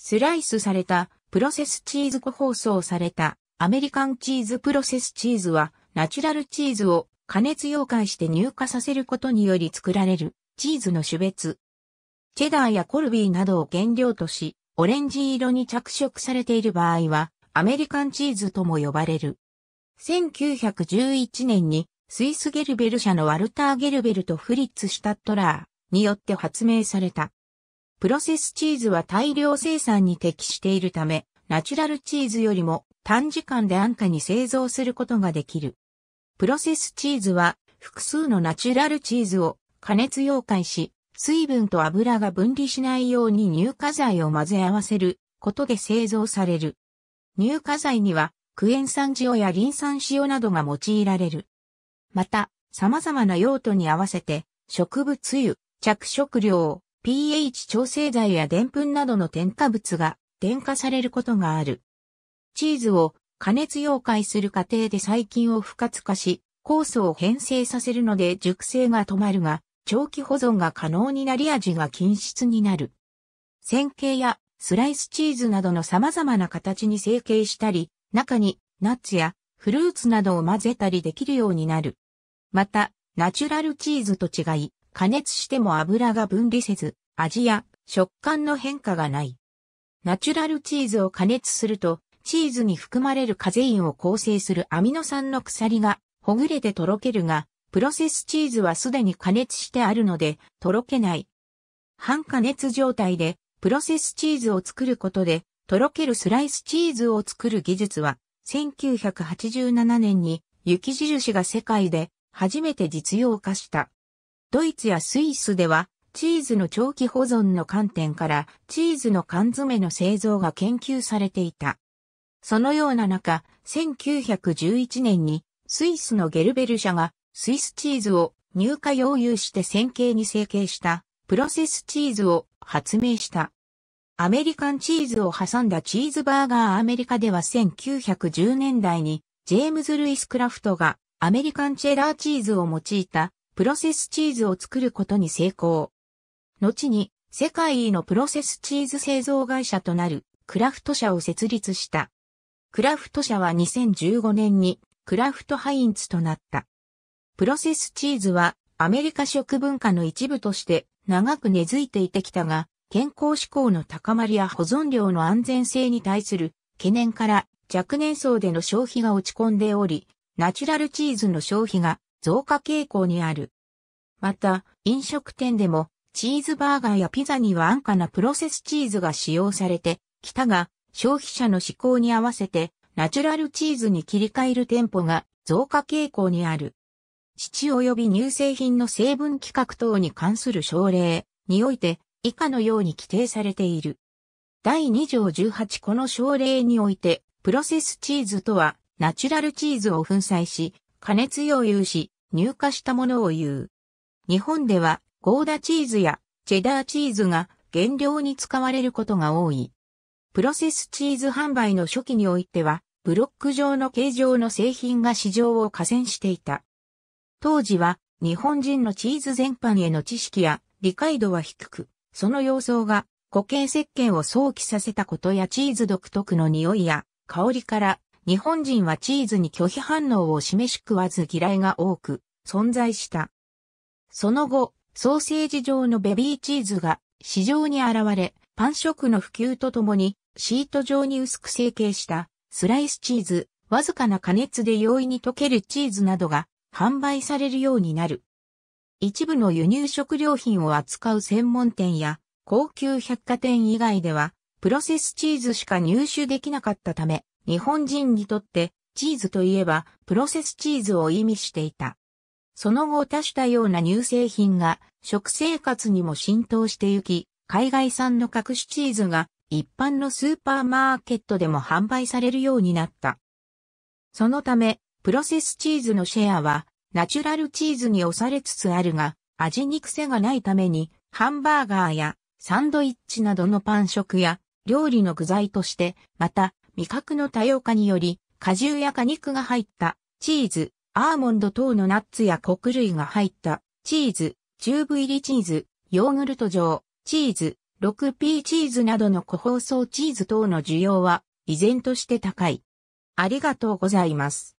スライスされたプロセスチーズ個包装されたアメリカンチーズプロセスチーズはナチュラルチーズを加熱溶解して乳化させることにより作られるチーズの種別。チェダーやコルビーなどを原料とし、オレンジ色に着色されている場合はアメリカンチーズとも呼ばれる。1911年にスイスゲルベル社のワルター・ゲルベルとフリッツ・シュタットラーによって発明されたプロセスチーズは大量生産に適しているため、ナチュラルチーズよりも短時間で安価に製造することができる。プロセスチーズは複数のナチュラルチーズを加熱溶解し、水分と油が分離しないように乳化剤を混ぜ合わせることで製造される。乳化剤にはクエン酸塩やリン酸塩などが用いられる。また、様々な用途に合わせて、植物油、着色料、pH 調整剤や澱粉などの添加物が添加されることがある。チーズを加熱溶解する過程で細菌を不活化し、酵素を変性させるので熟成が止まるが、長期保存が可能になり味が均質になる。線形やスライスチーズなどの様々な形に成形したり、中にナッツやフルーツなどを混ぜたりできるようになる。また、ナチュラルチーズと違い、加熱しても油が分離せず、味や食感の変化がない。ナチュラルチーズを加熱すると、チーズに含まれるカゼインを構成するアミノ酸の鎖がほぐれてとろけるが、プロセスチーズはすでに加熱してあるので、とろけない。半加熱状態で、プロセスチーズを作ることで、とろけるスライスチーズを作る技術は、1987年に雪印が世界で初めて実用化した。ドイツやスイスでは、チーズの長期保存の観点から、チーズの缶詰の製造が研究されていた。そのような中、1911年に、スイスのゲルベル社が、スイスチーズを入荷要有して線形に成形した、プロセスチーズを発明した。アメリカンチーズを挟んだチーズバーガーアメリカでは1910年代に、ジェームズ・ルイス・クラフトがアメリカンチェラーチーズを用いたプロセスチーズを作ることに成功。後に、世界のプロセスチーズ製造会社となるクラフト社を設立した。クラフト社は2015年にクラフトハインツとなった。プロセスチーズはアメリカ食文化の一部として長く根付いていてきたが、健康志向の高まりや保存量の安全性に対する懸念から若年層での消費が落ち込んでおり、ナチュラルチーズの消費が増加傾向にある。また、飲食店でも、チーズバーガーやピザには安価なプロセスチーズが使用されてきたが、消費者の思考に合わせて、ナチュラルチーズに切り替える店舗が増加傾向にある。乳及び乳製品の成分規格等に関する省令において、以下のように規定されている。第2条18この省令において、プロセスチーズとは、ナチュラルチーズを粉砕し、加熱用有し、乳化したものを言う。日本では、ゴーダチーズやチェダーチーズが原料に使われることが多い。プロセスチーズ販売の初期においては、ブロック状の形状の製品が市場を加戦していた。当時は、日本人のチーズ全般への知識や理解度は低く、その様相が固形石鹸を想起させたことやチーズ独特の匂いや香りから日本人はチーズに拒否反応を示し食わず嫌いが多く存在した。その後、ソーセージ状のベビーチーズが市場に現れ、パン食の普及とともにシート状に薄く成形したスライスチーズ、わずかな加熱で容易に溶けるチーズなどが販売されるようになる。一部の輸入食料品を扱う専門店や高級百貨店以外ではプロセスチーズしか入手できなかったため、日本人にとってチーズといえばプロセスチーズを意味していた。その後多種多様な乳製品が食生活にも浸透してゆき、海外産の隠しチーズが一般のスーパーマーケットでも販売されるようになった。そのため、プロセスチーズのシェアはナチュラルチーズに押されつつあるが、味に癖がないために、ハンバーガーやサンドイッチなどのパン食や料理の具材として、また味覚の多様化により、果汁や果肉が入ったチーズ、アーモンド等のナッツや穀類が入ったチーズ、チューブ入りチーズ、ヨーグルト状、チーズ、6P チーズなどの個包装チーズ等の需要は依然として高い。ありがとうございます。